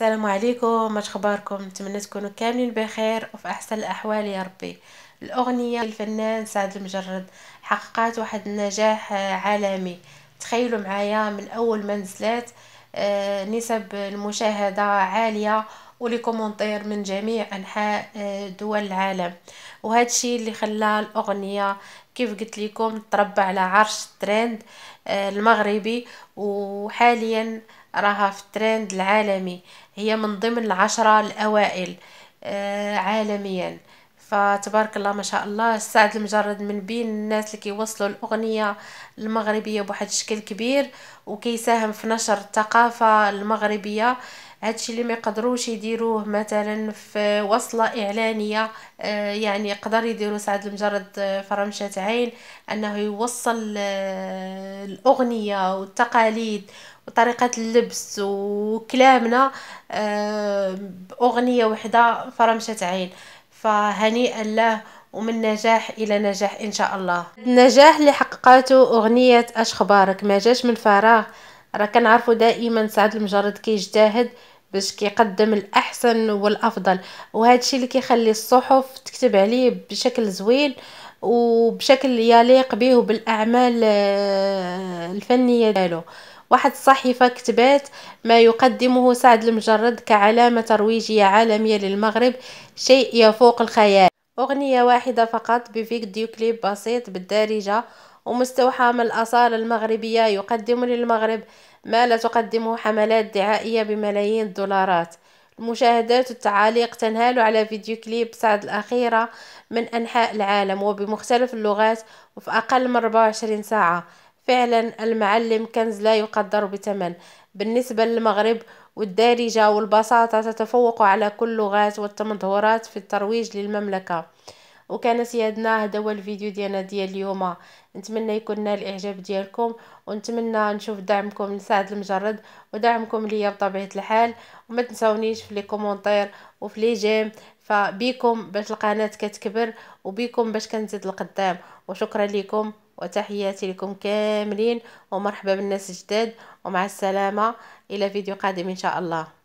السلام عليكم ما اخباركم نتمنى تكونوا كاملين بخير وفي احسن الاحوال يا ربي الاغنيه الفنان سعد المجرد حققت واحد النجاح آه، عالمي تخيلوا معايا من اول ما نزلت آه، نسب المشاهده عاليه ولي كومونتير من جميع انحاء آه، دول العالم وهذا الشيء اللي خلى الاغنيه كيف قلت لكم تربى على عرش الترند المغربي وحاليا راها في الترند العالمي هي من ضمن العشرة الأوائل آه عالميا فتبارك الله ما شاء الله السعد المجرد من بين الناس اللي كيوصلوا الأغنية المغربية بواحد الشكل كبير وكيساهم في نشر الثقافة المغربية هادشي اللي ما يقدروش يديروه مثلا في وصله اعلانيه آه، يعني يقدر يديرو سعد المجرد آه، فرمشه عين انه يوصل آه، الاغنيه والتقاليد وطريقة اللبس وكلامنا بأغنية وحدة فرمشة عين فهنيئا له ومن نجاح الى نجاح ان شاء الله النجاح اللي حققته اغنيه اش خبارك ما جاش من فراغ راه كنعرفوا دائما سعد المجرد كيجتهد باش كيقدم الاحسن والافضل وهذا الشيء اللي كيخلي الصحف تكتب عليه بشكل زوين وبشكل يليق به وبالاعمال آه، الفنيه ديالو واحد الصحيفه كتبات ما يقدمه سعد المجرد كعلامه ترويجيه عالميه للمغرب شيء يفوق الخيال اغنيه واحده فقط بفيديو كليب بسيط بالدارجه ومستوحى من الأصالة المغربية يقدم للمغرب ما لا تقدمه حملات دعائية بملايين الدولارات المشاهدات والتعاليق تنهال على فيديو كليب سعد الأخيرة من أنحاء العالم وبمختلف اللغات وفي أقل من 24 ساعة فعلا المعلم كنز لا يقدر بثمن بالنسبة للمغرب والدارجة والبساطة تتفوق على كل اللغات والتمظهرات في الترويج للمملكة وكان سيادنا هذا هو الفيديو ديالنا ديال اليوم نتمنى يكون نال الاعجاب ديالكم ونتمنى نشوف دعمكم لسعد المجرد ودعمكم ليا بطبيعه الحال وما تنساونيش في لي كومونتير وفي لي جيم فبيكم باش القناه كتكبر وبيكم باش كنزيد القدام وشكرا لكم وتحياتي لكم كاملين ومرحبا بالناس الجداد ومع السلامه الى فيديو قادم ان شاء الله